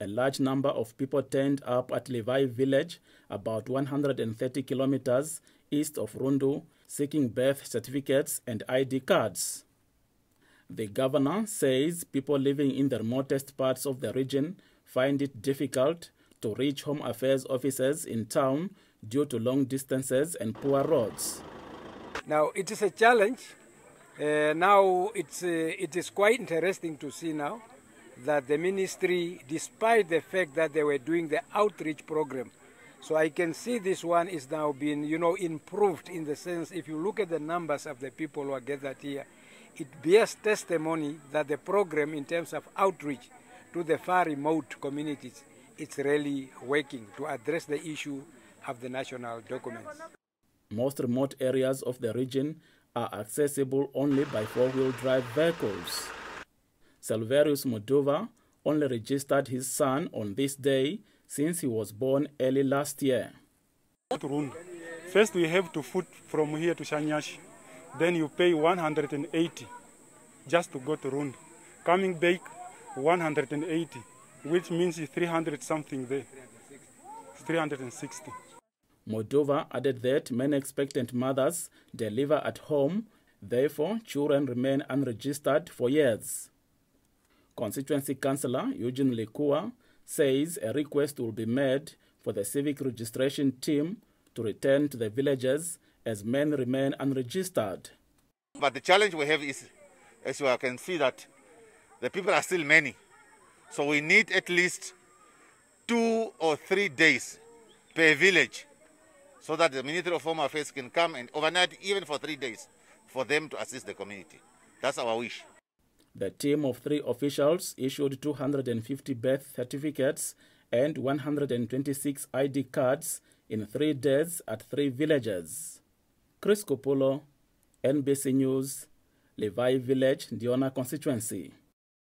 A large number of people turned up at Levi village, about 130 kilometers east of Rundu, seeking birth certificates and ID cards. The governor says people living in the remotest parts of the region find it difficult to reach home affairs offices in town due to long distances and poor roads. Now it is a challenge. Uh, now it's, uh, it is quite interesting to see now that the ministry, despite the fact that they were doing the outreach program, so I can see this one is now being, you know, improved in the sense if you look at the numbers of the people who are gathered here, it bears testimony that the program in terms of outreach to the far remote communities, it's really working to address the issue of the national documents. Most remote areas of the region are accessible only by four-wheel drive vehicles. Salverius Moldova only registered his son on this day since he was born early last year. First we have to foot from here to Shanyash. Then you pay 180 just to go to Rund. Coming back 180, which means 300 something there. 360. Moldova added that many expectant mothers deliver at home, therefore children remain unregistered for years. Constituency Councillor Eugene Likua says a request will be made for the civic registration team to return to the villages as men remain unregistered. But the challenge we have is, as you can see, that the people are still many. So we need at least two or three days per village so that the Ministry of Home Affairs can come and overnight even for three days for them to assist the community. That's our wish. The team of three officials issued 250 birth certificates and 126 ID cards in three days at three villages. Chris Copolo, NBC News, Levi Village, Diona Constituency.